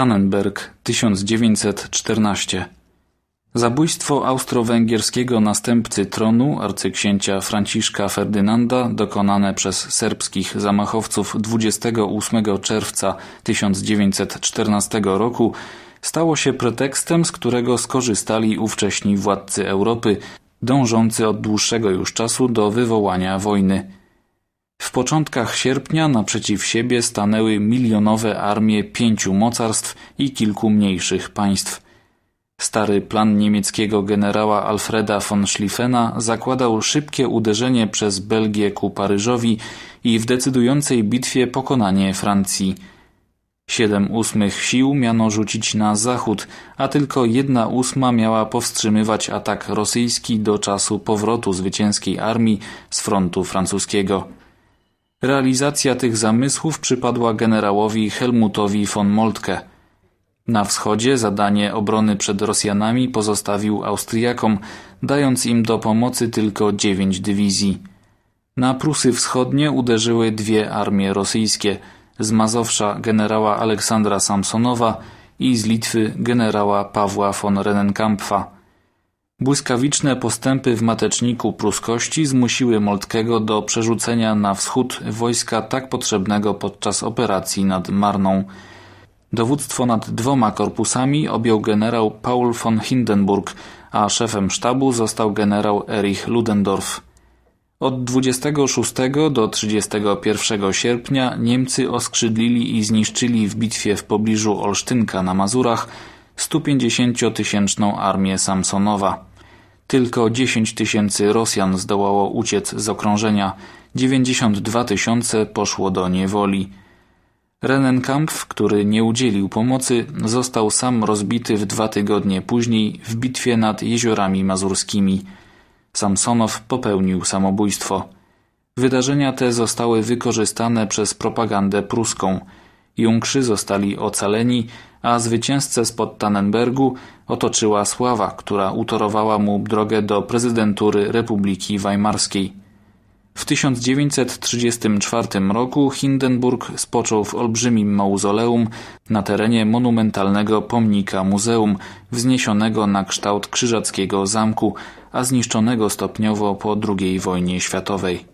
Tannenberg 1914. Zabójstwo austro-węgierskiego następcy tronu arcyksięcia Franciszka Ferdynanda dokonane przez serbskich zamachowców 28 czerwca 1914 roku stało się pretekstem, z którego skorzystali ówcześni władcy Europy, dążący od dłuższego już czasu do wywołania wojny. W początkach sierpnia naprzeciw siebie stanęły milionowe armie pięciu mocarstw i kilku mniejszych państw. Stary plan niemieckiego generała Alfreda von Schlieffena zakładał szybkie uderzenie przez Belgię ku Paryżowi i w decydującej bitwie pokonanie Francji. Siedem ósmych sił miano rzucić na zachód, a tylko jedna ósma miała powstrzymywać atak rosyjski do czasu powrotu zwycięskiej armii z frontu francuskiego. Realizacja tych zamysłów przypadła generałowi Helmutowi von Moltke. Na wschodzie zadanie obrony przed Rosjanami pozostawił Austriakom, dając im do pomocy tylko dziewięć dywizji. Na Prusy Wschodnie uderzyły dwie armie rosyjskie – z Mazowsza generała Aleksandra Samsonowa i z Litwy generała Pawła von Rennenkampfa. Błyskawiczne postępy w mateczniku pruskości zmusiły Moltkego do przerzucenia na wschód wojska tak potrzebnego podczas operacji nad Marną. Dowództwo nad dwoma korpusami objął generał Paul von Hindenburg, a szefem sztabu został generał Erich Ludendorff. Od 26 do 31 sierpnia Niemcy oskrzydlili i zniszczyli w bitwie w pobliżu Olsztynka na Mazurach 150-tysięczną armię Samsonowa. Tylko 10 tysięcy Rosjan zdołało uciec z okrążenia, 92 tysiące poszło do niewoli. Rennenkampf, który nie udzielił pomocy, został sam rozbity w dwa tygodnie później w bitwie nad jeziorami mazurskimi. Samsonow popełnił samobójstwo. Wydarzenia te zostały wykorzystane przez propagandę pruską. Junkrzy zostali ocaleni, a zwycięzcę spod Tannenbergu otoczyła sława, która utorowała mu drogę do prezydentury Republiki Weimarskiej. W 1934 roku Hindenburg spoczął w olbrzymim mauzoleum na terenie monumentalnego pomnika muzeum, wzniesionego na kształt krzyżackiego zamku, a zniszczonego stopniowo po II wojnie światowej.